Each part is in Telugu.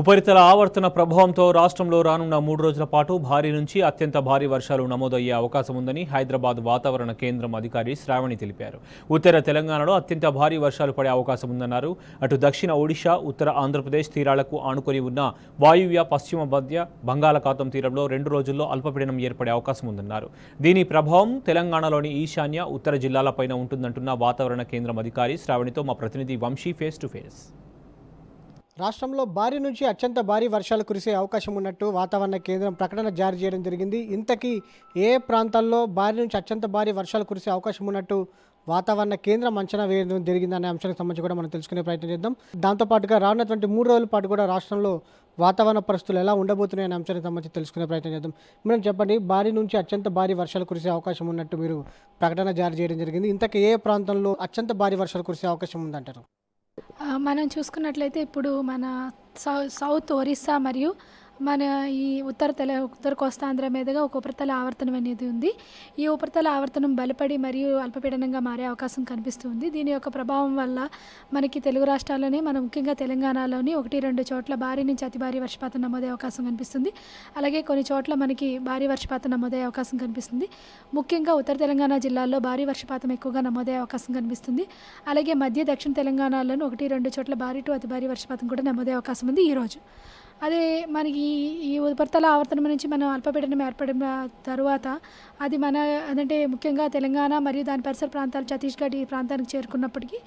ఉపరితల ఆవర్తన ప్రభావంతో రాష్ట్రంలో రానున్న మూడు రోజుల పాటు భారీ నుంచి అత్యంత భారీ వర్షాలు నమోదయ్యే అవకాశం ఉందని హైదరాబాద్ వాతావరణ కేంద్రం అధికారి శ్రావణి తెలిపారు ఉత్తర తెలంగాణలో అత్యంత భారీ వర్షాలు పడే అవకాశం ఉందన్నారు అటు దక్షిణ ఒడిశా ఉత్తర ఆంధ్రప్రదేశ్ తీరాలకు ఆనుకొని ఉన్న వాయువ్య పశ్చిమ మధ్య బంగాళాఖాతం తీరంలో రెండు రోజుల్లో అల్పపీడనం ఏర్పడే అవకాశం ఉందన్నారు దీని ప్రభావం తెలంగాణలోని ఈశాన్య ఉత్తర జిల్లాలపైన ఉంటుందంటున్న వాతావరణ కేంద్రం అధికారి శ్రావణితో మా ప్రతినిధి వంశీ ఫేస్ టు ఫేస్ రాష్ట్రంలో భారీ నుంచి అత్యంత భారీ వర్షాలు కురిసే అవకాశం ఉన్నట్టు వాతావరణ కేంద్రం ప్రకటన జారీ చేయడం జరిగింది ఇంతకీ ఏ ప్రాంతాల్లో భారీ నుంచి అత్యంత భారీ వర్షాలు కురిసే అవకాశం ఉన్నట్టు వాతావరణ కేంద్రం అంచనా వేయడం జరిగిందనే అంశానికి సంబంధించి కూడా మనం తెలుసుకునే ప్రయత్నం చేద్దాం దాంతోపాటుగా రానటువంటి మూడు రోజుల పాటు కూడా రాష్ట్రంలో వాతావరణ పరిస్థితులు ఎలా ఉండబోతున్నాయనే అంశానికి సంబంధించి తెలుసుకునే ప్రయత్నం చేద్దాం మేడం చెప్పండి భారీ నుంచి అత్యంత భారీ వర్షాలు కురిసే అవకాశం ఉన్నట్టు మీరు ప్రకటన జారీ చేయడం జరిగింది ఇంతకీ ఏ ప్రాంతంలో అత్యంత భారీ వర్షాలు కురిసే అవకాశం ఉందంటారు మనం చూసుకున్నట్లయితే ఇప్పుడు మన సౌత్ ఒరిస్సా మరియు మన ఈ ఉత్తర తెల ఉత్తర కోస్తాంధ్ర మీదుగా ఒక ఉపరితల ఆవర్తనం అనేది ఉంది ఈ ఉపరితల ఆవర్తనం బలపడి మరియు అల్పపీడనంగా మారే అవకాశం కనిపిస్తుంది దీని యొక్క ప్రభావం వల్ల మనకి తెలుగు రాష్ట్రాల్లోనే మనం ముఖ్యంగా తెలంగాణలోని ఒకటి రెండు చోట్ల భారీ నుంచి అతి భారీ వర్షపాతం నమోదే అవకాశం కనిపిస్తుంది అలాగే కొన్ని చోట్ల మనకి భారీ వర్షపాతం నమోదే అవకాశం కనిపిస్తుంది ముఖ్యంగా ఉత్తర తెలంగాణ జిల్లాల్లో భారీ వర్షపాతం ఎక్కువగా నమోదే అవకాశం కనిపిస్తుంది అలాగే మధ్య దక్షిణ తెలంగాణలోని ఒకటి రెండు చోట్ల భారీ టు అతి భారీ వర్షపాతం కూడా నమోదే అవకాశం ఉంది ఈరోజు అదే మనకి ఈ ఉపరితల ఆవర్తనం నుంచి మనం అల్పపీడనం ఏర్పడిన తరువాత అది మన అదంటే ముఖ్యంగా తెలంగాణ మరియు దాని పరిసర ప్రాంతాలు ఛత్తీస్గఢ్ ఈ ప్రాంతానికి చేరుకున్నప్పటికీ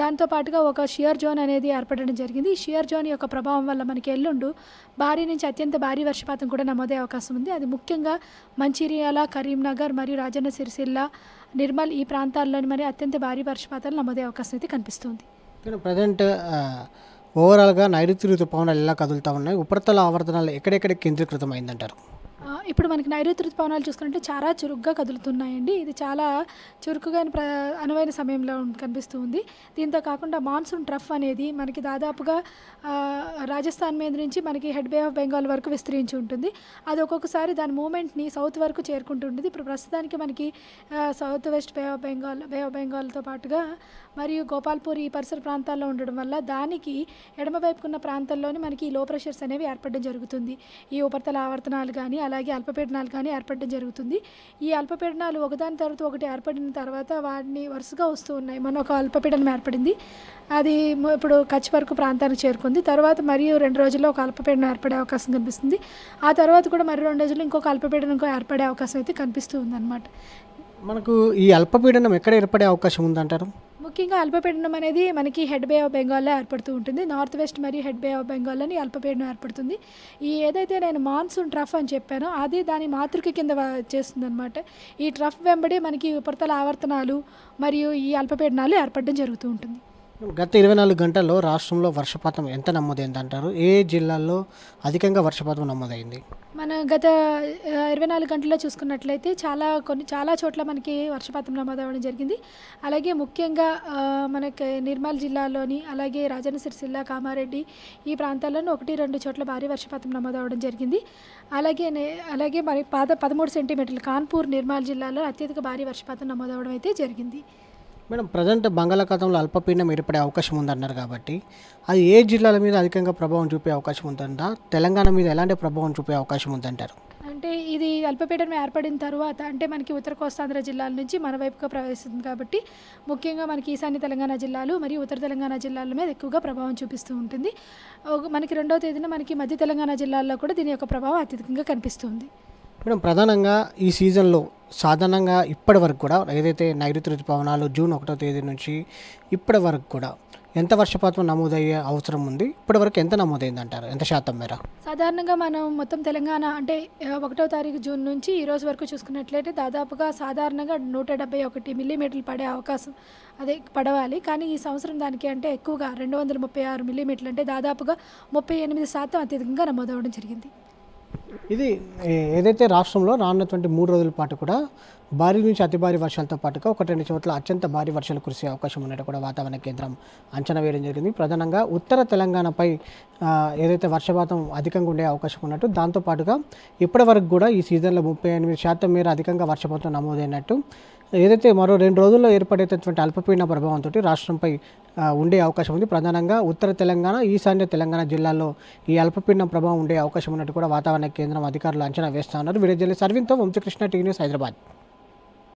దాంతో పాటుగా ఒక షియర్ జోన్ అనేది ఏర్పడడం జరిగింది షియర్ జోన్ యొక్క ప్రభావం వల్ల మనకి ఎల్లుండు భారీ నుంచి అత్యంత భారీ వర్షపాతం కూడా నమోదే అవకాశం ఉంది అది ముఖ్యంగా మంచిర్యాల కరీంనగర్ మరియు రాజన్న సిరిసిల్ల నిర్మల్ ఈ ప్రాంతాల్లోని మరి అత్యంత భారీ వర్షపాతాలు నమోదే అవకాశం అయితే కనిపిస్తుంది ప్రజెంట్ ఓవరాల్గా నైరుతి ఋతుపవనాలు ఎలా కదులుతూ ఉన్నాయి ఉపరితల ఆవర్తనాలు ఎక్కడెక్కడ కేంద్రీకృతమైందంటారు ఇప్పుడు మనకి నైరుతి ఋతుపవనాలు చూసుకుంటే చాలా చురుగ్గా కదులుతున్నాయండి ఇది చాలా చురుకుగా ప్ర అనువైన సమయంలో కనిపిస్తూ ఉంది దీంతో కాకుండా మాన్సూన్ ట్రఫ్ అనేది మనకి దాదాపుగా రాజస్థాన్ మీద నుంచి మనకి హెడ్ బే ఆఫ్ బెంగాల్ వరకు విస్తరించి ఉంటుంది అది ఒక్కొక్కసారి దాని మూమెంట్ని సౌత్ వరకు చేరుకుంటుంటుంది ఇప్పుడు ప్రస్తుతానికి మనకి south west bay of Bengal bay of బెంగాల్తో పాటుగా మరియు గోపాల్పూర్ ఈ పరిసర ప్రాంతాల్లో ఉండడం వల్ల దానికి ఎడమవైపుకున్న ప్రాంతంలోని మనకి లో ప్రెషర్స్ అనేవి ఏర్పడడం జరుగుతుంది ఈ ఉపరితల ఆవర్తనాలు కానీ అలాగే అల్పపీడనాలు కానీ ఏర్పడడం జరుగుతుంది ఈ అల్పపీడనాలు ఒకదాని తర్వాత ఒకటి ఏర్పడిన తర్వాత వాటిని వరుసగా వస్తూ ఉన్నాయి మన ఒక అల్పపీడనం ఏర్పడింది అది ఇప్పుడు కచ్ వరకు ప్రాంతానికి చేరుకుంది తర్వాత మరియు రెండు రోజుల్లో ఒక అల్పపీడనం ఏర్పడే అవకాశం కనిపిస్తుంది ఆ తర్వాత కూడా మరి రెండు రోజుల్లో ఇంకొక అల్పపీడనం ఏర్పడే అవకాశం అయితే కనిపిస్తూ ఉందన్నమాట మనకు ఈ అల్పపీడనం ఎక్కడ ఏర్పడే అవకాశం ఉందంటారు ముఖ్యంగా అల్పపీడనం అనేది మనకి హెడ్ బే ఆఫ్ బెంగాల్లో ఏర్పడుతూ ఉంటుంది నార్త్ వెస్ట్ మరియు హెడ్ బే ఆఫ్ బెంగాల్లోని అని అల్పపీడనం ఏర్పడుతుంది ఈ ఏదైతే నేను మాన్సూన్ ట్రఫ్ అని చెప్పానో అది దాని మాతృక కింద చేస్తుందన్నమాట ఈ ట్రఫ్ వెంబడి మనకి ఉపరితల ఆవర్తనాలు మరియు ఈ అల్పపీడనాలు ఏర్పడడం జరుగుతూ ఉంటుంది గత ఇరవై నాలుగు గంటల్లో రాష్ట్రంలో వర్షపాతం ఎంత నమోదైంది అంటారు ఏ జిల్లాల్లో అధికంగా వర్షపాతం నమోదైంది మన గత ఇరవై నాలుగు గంటల్లో చూసుకున్నట్లయితే చాలా కొన్ని చాలా చోట్ల మనకి వర్షపాతం నమోదవడం జరిగింది అలాగే ముఖ్యంగా మనకి నిర్మల్ జిల్లాలోని అలాగే రాజన్న సిరిసిల్ల కామారెడ్డి ఈ ప్రాంతాల్లోని ఒకటి రెండు చోట్ల భారీ వర్షపాతం నమోదవడం జరిగింది అలాగే అలాగే మరి పాద పదమూడు సెంటీమీటర్లు కాన్పూర్ నిర్మల్ జిల్లాలో అత్యధిక భారీ వర్షపాతం నమోదవడం అయితే జరిగింది మేడం ప్రజెంట్ బంగాళాఖాతంలో అల్పపీడనం ఏర్పడే అవకాశం ఉందన్నారు కాబట్టి అది ఏ జిల్లాల మీద అధికంగా ప్రభావం చూపే అవకాశం ఉందంటా తెలంగాణ మీద ఎలాంటి ప్రభావం చూపే అవకాశం ఉందంటారు అంటే ఇది అల్పపీడనం ఏర్పడిన తర్వాత అంటే మనకి ఉత్తర కోస్తాంధ్ర జిల్లాల నుంచి మన వైపుగా ప్రవేశిస్తుంది కాబట్టి ముఖ్యంగా మనకి ఈశాన్య తెలంగాణ జిల్లాలు మరియు ఉత్తర తెలంగాణ జిల్లాల మీద ఎక్కువగా ప్రభావం చూపిస్తూ ఉంటుంది మనకి రెండవ తేదీన మనకి మధ్య తెలంగాణ జిల్లాల్లో కూడా దీని యొక్క ప్రభావం అత్యధికంగా కనిపిస్తుంది మేడం ప్రధానంగా ఈ సీజన్లో సాధారణంగా ఇప్పటి వరకు కూడా ఏదైతే నైరుతి ఋతుపవనాలు జూన్ ఒకటో తేదీ నుంచి ఇప్పటి వరకు కూడా ఎంత వర్షపాతం నమోదయ్యే అవసరం ఉంది ఇప్పటి వరకు ఎంత నమోదైంది అంటారు ఎంత శాతం మేర సాధారణంగా మనం మొత్తం తెలంగాణ అంటే ఒకటో తారీఖు జూన్ నుంచి ఈ రోజు వరకు చూసుకున్నట్లయితే దాదాపుగా సాధారణంగా నూట డెబ్బై ఒకటి మిల్లీమీటర్లు పడే అవకాశం అదే పడవాలి కానీ ఈ సంవత్సరం దానికి అంటే ఎక్కువగా రెండు వందల ముప్పై ఆరు మిల్లీమీటర్లు అంటే దాదాపుగా ముప్పై ఎనిమిది శాతం అత్యధికంగా నమోదవడం జరిగింది ఇది ఏదైతే రాష్ట్రంలో రానున్నటువంటి మూడు రోజుల పాటు కూడా భారీ నుంచి అతి భారీ వర్షాలతో పాటుగా ఒకటి రెండు చోట్ల అత్యంత భారీ వర్షాలు కురిసే అవకాశం ఉన్నట్టు కూడా వాతావరణ కేంద్రం అంచనా వేయడం జరిగింది ప్రధానంగా ఉత్తర తెలంగాణపై ఏదైతే వర్షపాతం అధికంగా ఉండే అవకాశం ఉన్నట్టు దాంతోపాటుగా ఇప్పటివరకు కూడా ఈ సీజన్లో ముప్పై ఎనిమిది శాతం మేర అధికంగా వర్షపాతం నమోదైనట్టు ఏదైతే మరో రెండు రోజుల్లో ఏర్పడేటటువంటి అల్పపీడన ప్రభావంతో రాష్ట్రంపై ఉండే అవకాశం ఉంది ప్రధానంగా ఉత్తర తెలంగాణ ఈశాన్య తెలంగాణ జిల్లాల్లో ఈ అల్పపీడనం ప్రభావం ఉండే అవకాశం ఉన్నట్టు కూడా వాతావరణ కేంద్రం అధికారులు అంచనా వేస్తున్నారు వీడియో జిల్లా సర్వీంతో వంశకృష్ణ టీవీ న్యూస్ హైదరాబాద్